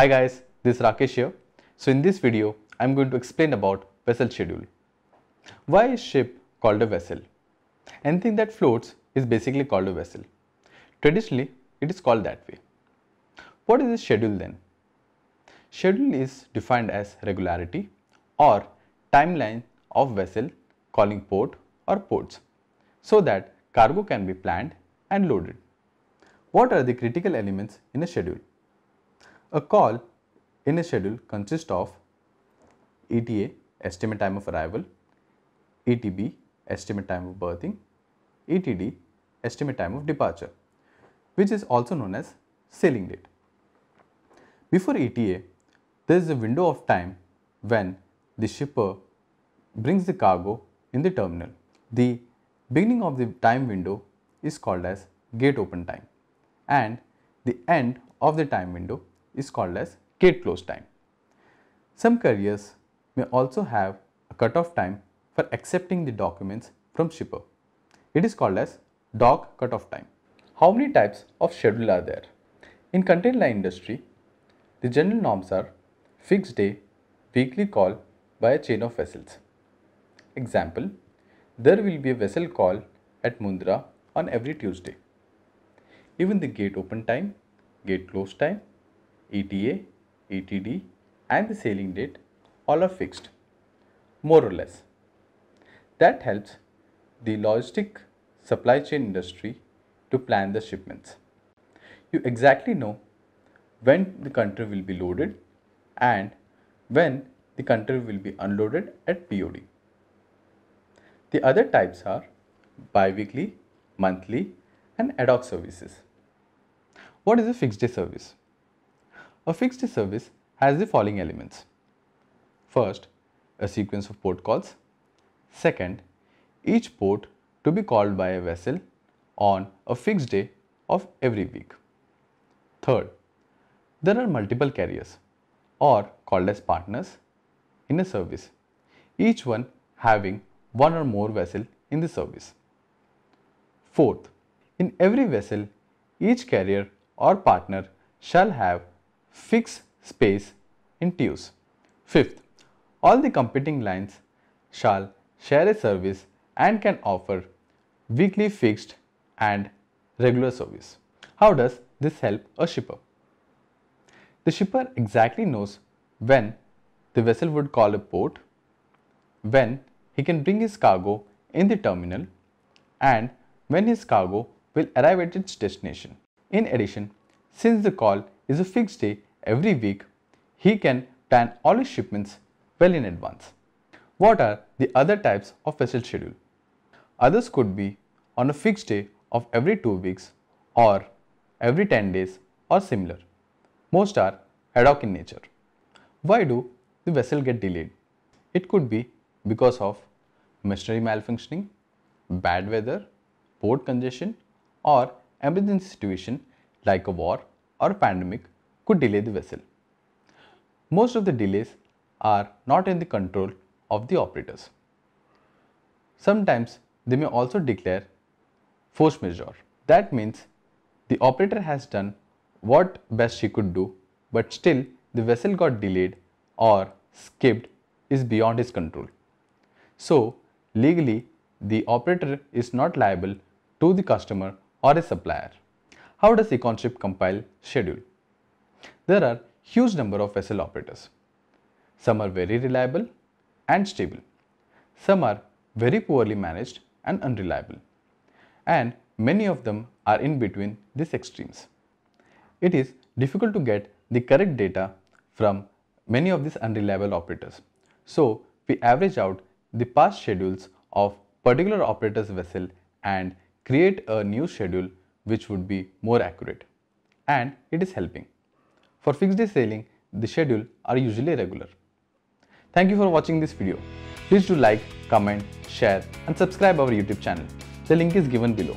Hi guys, this is Rakesh here. So in this video, I'm going to explain about vessel schedule. Why is ship called a vessel? Anything that floats is basically called a vessel. Traditionally, it is called that way. What is a schedule then? Schedule is defined as regularity or timeline of vessel calling port or ports so that cargo can be planned and loaded. What are the critical elements in a schedule? A call in a schedule consists of ETA, estimate time of arrival, ETB, estimate time of berthing, ETD, estimate time of departure, which is also known as sailing date. Before ETA, there is a window of time when the shipper brings the cargo in the terminal. The beginning of the time window is called as gate open time and the end of the time window is called as gate close time. Some carriers may also have a cutoff time for accepting the documents from shipper. It is called as DOC cutoff time. How many types of schedule are there? In container industry, the general norms are fixed day, weekly call by a chain of vessels. Example, there will be a vessel call at Mundra on every Tuesday. Even the gate open time, gate close time ETA, ETD and the sailing date all are fixed more or less. That helps the logistic supply chain industry to plan the shipments. You exactly know when the container will be loaded and when the container will be unloaded at POD. The other types are biweekly, monthly and ad hoc services. What is a fixed day service? A fixed service has the following elements. First, a sequence of port calls. Second, each port to be called by a vessel on a fixed day of every week. Third, there are multiple carriers or called as partners in a service, each one having one or more vessel in the service. Fourth, in every vessel, each carrier or partner shall have fixed space in TUs. Fifth, all the competing lines shall share a service and can offer weekly fixed and regular service. How does this help a shipper? The shipper exactly knows when the vessel would call a port, when he can bring his cargo in the terminal and when his cargo will arrive at its destination. In addition, since the call is a fixed day, every week, he can plan all his shipments well in advance. What are the other types of vessel schedule? Others could be on a fixed day of every 2 weeks or every 10 days or similar. Most are ad hoc in nature. Why do the vessel get delayed? It could be because of machinery malfunctioning, bad weather, port congestion or emergency situation like a war or pandemic could delay the vessel. Most of the delays are not in the control of the operators. Sometimes they may also declare force majeure. That means the operator has done what best she could do but still the vessel got delayed or skipped is beyond his control. So legally the operator is not liable to the customer or a supplier. How does Econship compile schedule? there are huge number of vessel operators. Some are very reliable and stable. Some are very poorly managed and unreliable. And many of them are in between these extremes. It is difficult to get the correct data from many of these unreliable operators. So we average out the past schedules of particular operator's vessel and create a new schedule which would be more accurate. And it is helping. For fixed day sailing, the schedule are usually regular. Thank you for watching this video. Please do like, comment, share and subscribe our YouTube channel. The link is given below.